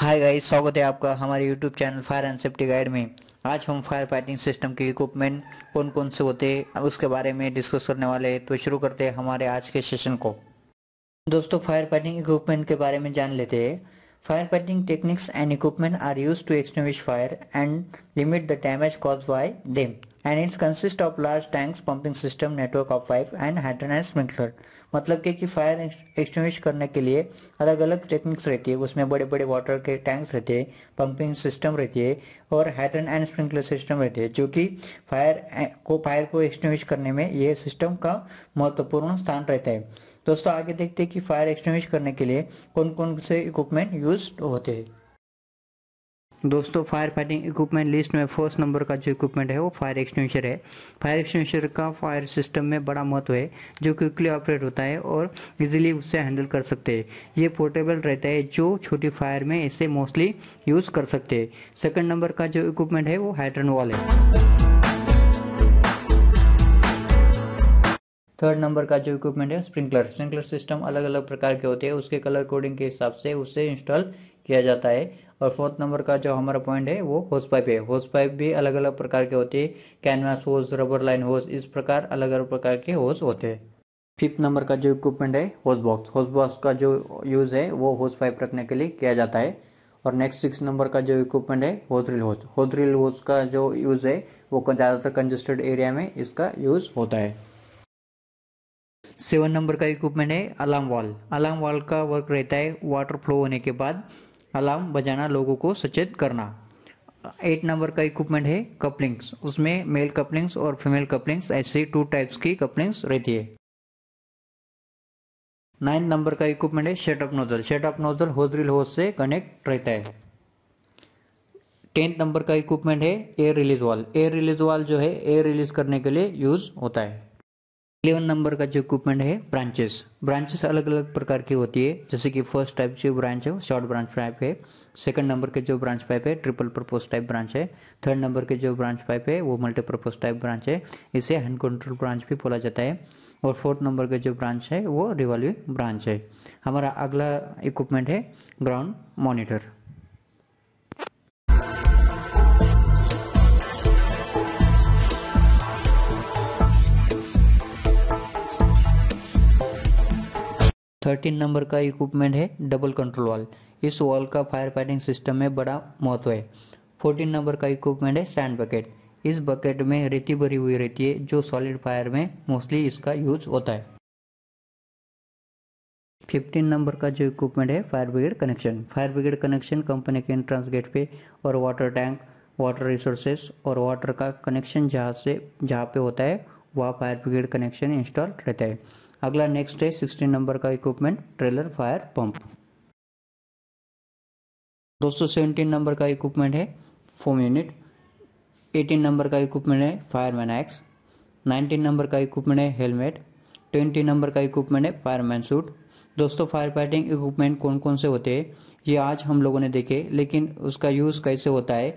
hi guys स्वागत है आपका हमारे YouTube channel fire and safety guide में आज हम फायर फाइटिंग सिस्टम के इक्विपमेंट कौन कौन से होते हैं उसके बारे में डिस्कस करने वाले हैं तो शुरू करते हैं हमारे आज के सेशन को दोस्तों फायर फाइटिंग इक्विपमेंट के बारे में जान लेते हैं fire fighting techniques and equipment are use to extinguish fire and limit the damage cause by them and its consist of large tanks pumping system network of five and hydrant and sprinkler मतलब कि, fire extinguish करने के लिए अलग अलग techniques रहती है उसमें बड़े बड़े वाटर के टैंक्स रहते हैं पंपिंग सिस्टम रहती है और हाइड्रन एंड स्प्रिंकलर सिस्टम रहती है जो कि फायर को फायर को एक्सटिंग्विश करने में यह सिस्टम का महत्वपूर्ण स्थान रहता है दोस्तों आगे देखते हैं कि फायर एक्सटिंग्विश करने के लिए कौन कौन से इक्विपमेंट यूज होते हैं दोस्तों फायर फाइटिंग इक्विपमेंट लिस्ट में फर्स्ट नंबर का जो इक्विपमेंट है वो फायर एक्सटेंशर है फायर एक्सटेंशर का फायर सिस्टम में बड़ा महत्व है जो क्विकली ऑपरेट होता है और इजीली उससे हैंडल कर सकते हैं ये पोर्टेबल रहता है जो छोटी फायर में इसे मोस्टली यूज़ कर सकते हैं सेकंड नंबर का जो इक्विपमेंट है वो हाइड्रन वॉल है थर्ड नंबर का जो इक्विपमेंट है स्प्रिंकलर स्प्रिंकलर सिस्टम अलग अलग प्रकार के होते हैं उसके कलर कोडिंग के हिसाब से उसे इंस्टॉल किया जाता है और फोर्थ नंबर का जो हमारा पॉइंट है वो होस पाइप है होस पाइप भी अलग अलग प्रकार के होते हैं कैनवास होस रबर लाइन होस इस प्रकार अलग अलग प्रकार के होस होते हैं फिफ्थ नंबर का जो इक्विपमेंट है होस बॉक्स होस बॉक्स का जो यूज़ है वो होस पाइप रखने के लिए किया जाता है और नेक्स्ट सिक्स नंबर का जो इक्विपमेंट है होस ड्रिल होस होस ड्रिल होस का जो यूज़ है वो ज़्यादातर कंजेस्टेड एरिया में इसका यूज़ होता है सेवन नंबर का इक्विपमेंट है अलार्म वाल अलार्म वाल का वर्क रहता है वाटर फ्लो होने के बाद अलार्म बजाना लोगों को सचेत करना एट नंबर का इक्विपमेंट है कपलिंग्स उसमें मेल कपलिंग्स और फीमेल कपलिंग्स ऐसी टू टाइप्स की कपलिंग्स रहती है नाइन नंबर का इक्विपमेंट है शेटअप नोजल शेटअप नोजल होज होज से कनेक्ट रहता है टेंथ नंबर का इक्विपमेंट है air release valve air release valve जो है एयर रिलीज करने के लिए यूज होता है इलेवन नंबर का जो इक्विपमेंट है ब्रांचेस ब्रांचेस अलग अलग प्रकार की होती है जैसे कि फर्स्ट टाइप जो ब्रांच है शॉर्ट ब्रांच पाइप है सेकंड नंबर के जो ब्रांच पाइप है ट्रिपल प्रपोज टाइप ब्रांच है थर्ड नंबर के जो ब्रांच पाइप है वो मल्टीपर्पज टाइप ब्रांच है इसे हैंड कंट्रोल ब्रांच भी बोला जाता है और फोर्थ नंबर का जो ब्रांच है वो रिवॉल्विंग ब्रांच है हमारा अगला इक्विपमेंट है ग्राउंड मॉनिटर थर्टीन नंबर का इक्विपमेंट है डबल कंट्रोल वाल इस वॉल का फायर फाइटिंग सिस्टम में बड़ा महत्व है फोर्टीन नंबर का इक्विपमेंट है सैंड बकेट इस बकेट में रेती भरी हुई रहती है जो सॉलिड फायर में मोस्टली इसका यूज होता है फिफ्टीन नंबर का जो इक्विपमेंट है fire brigade connection fire brigade connection company के एंट्रेंस गेट पे और वाटर टैंक वाटर रिसोर्सेस और वाटर का कनेक्शन जहाँ से जहाँ पे होता है वहाँ फायर ब्रिगेड कनेक्शन इंस्टॉल रहता है अगला नेक्स्ट है सिक्सटीन नंबर का इक्विपमेंट ट्रेलर फायर पंप दोस्तों सेवनटीन नंबर का इक्विपमेंट है फोम यूनिट एटीन नंबर का इक्विपमेंट है फायरमैन एक्स नाइनटीन नंबर का इक्विपमेंट है हेलमेट ट्वेंटी नंबर का इक्विपमेंट है फायरमैन सूट दोस्तों फायर फाइटिंग इक्विपमेंट कौन कौन से होते हैं ये आज हम लोगों ने देखे लेकिन उसका यूज़ कैसे होता है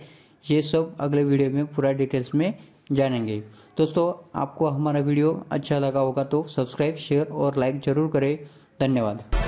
ये सब अगले वीडियो में पूरा डिटेल्स में जानेंगे दोस्तों आपको हमारा वीडियो अच्छा लगा होगा तो सब्सक्राइब शेयर और लाइक ज़रूर करें धन्यवाद